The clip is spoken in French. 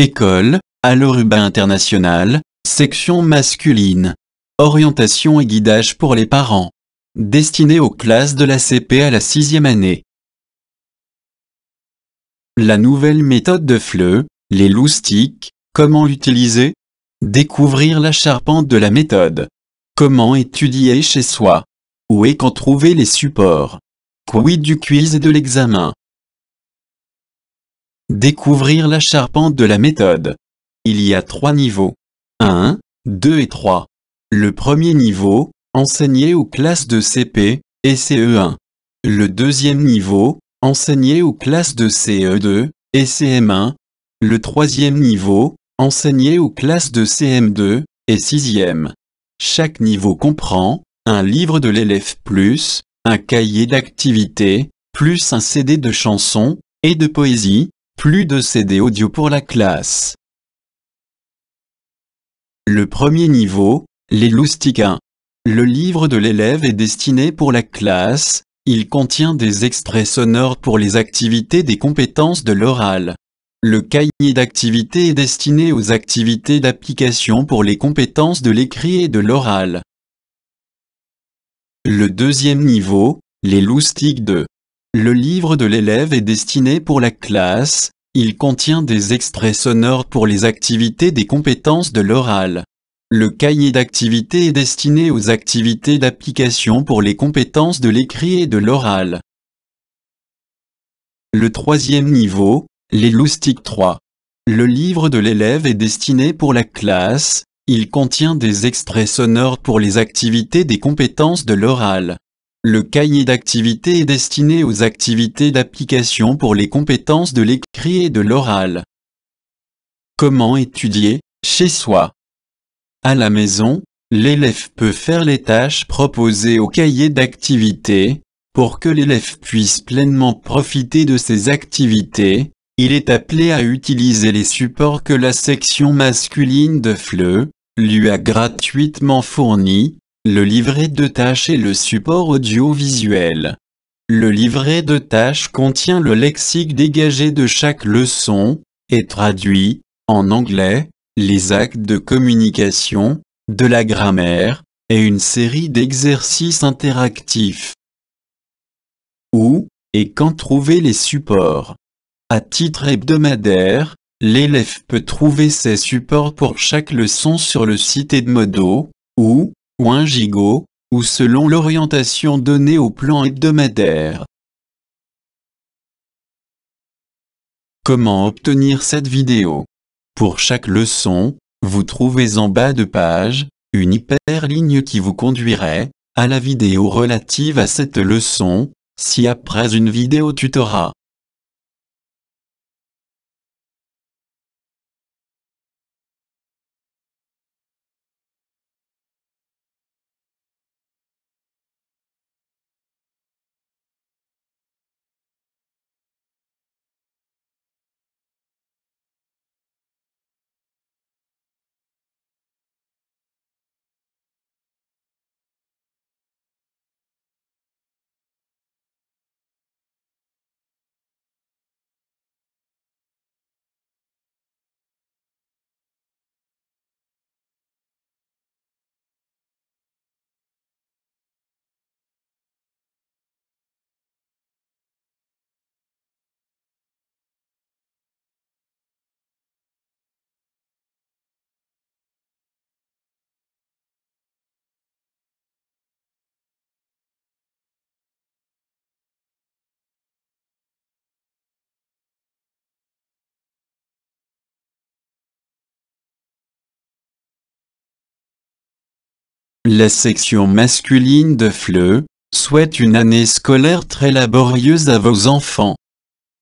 École, à Alloruba International, section masculine. Orientation et guidage pour les parents. Destiné aux classes de la CP à la sixième année. La nouvelle méthode de Fleu, les loustiques, comment l'utiliser Découvrir la charpente de la méthode. Comment étudier chez soi Où et quand trouver les supports Quid du quiz et de l'examen Découvrir la charpente de la méthode. Il y a trois niveaux. 1, 2 et 3. Le premier niveau, enseigné aux classes de CP et CE1. Le deuxième niveau, enseigné aux classes de CE2 et CM1. Le troisième niveau, enseigné aux classes de CM2 et 6e. Chaque niveau comprend un livre de l'élève plus, un cahier d'activité, plus un CD de chansons et de poésie, plus de CD audio pour la classe. Le premier niveau, les loustiques 1. Le livre de l'élève est destiné pour la classe, il contient des extraits sonores pour les activités des compétences de l'oral. Le cahier d'activités est destiné aux activités d'application pour les compétences de l'écrit et de l'oral. Le deuxième niveau, les loustiques 2. Le livre de l'élève est destiné pour la classe, il contient des extraits sonores pour les activités des compétences de l'oral. Le cahier d'activité est destiné aux activités d'application pour les compétences de l'écrit et de l'oral. Le troisième niveau, les loustiques 3. Le livre de l'élève est destiné pour la classe, il contient des extraits sonores pour les activités des compétences de l'oral. Le cahier d'activité est destiné aux activités d'application pour les compétences de l'écrit et de l'oral. Comment étudier chez soi À la maison, l'élève peut faire les tâches proposées au cahier d'activité. Pour que l'élève puisse pleinement profiter de ses activités, il est appelé à utiliser les supports que la section masculine de FLE lui a gratuitement fournis, le livret de tâches est le support audiovisuel. Le livret de tâches contient le lexique dégagé de chaque leçon, et traduit, en anglais, les actes de communication, de la grammaire, et une série d'exercices interactifs. Où et quand trouver les supports À titre hebdomadaire, l'élève peut trouver ses supports pour chaque leçon sur le site Edmodo, ou, ou un gigot, ou selon l'orientation donnée au plan hebdomadaire. Comment obtenir cette vidéo Pour chaque leçon, vous trouvez en bas de page, une hyperligne qui vous conduirait à la vidéo relative à cette leçon, si après une vidéo tutorat. La section masculine de Fleu souhaite une année scolaire très laborieuse à vos enfants.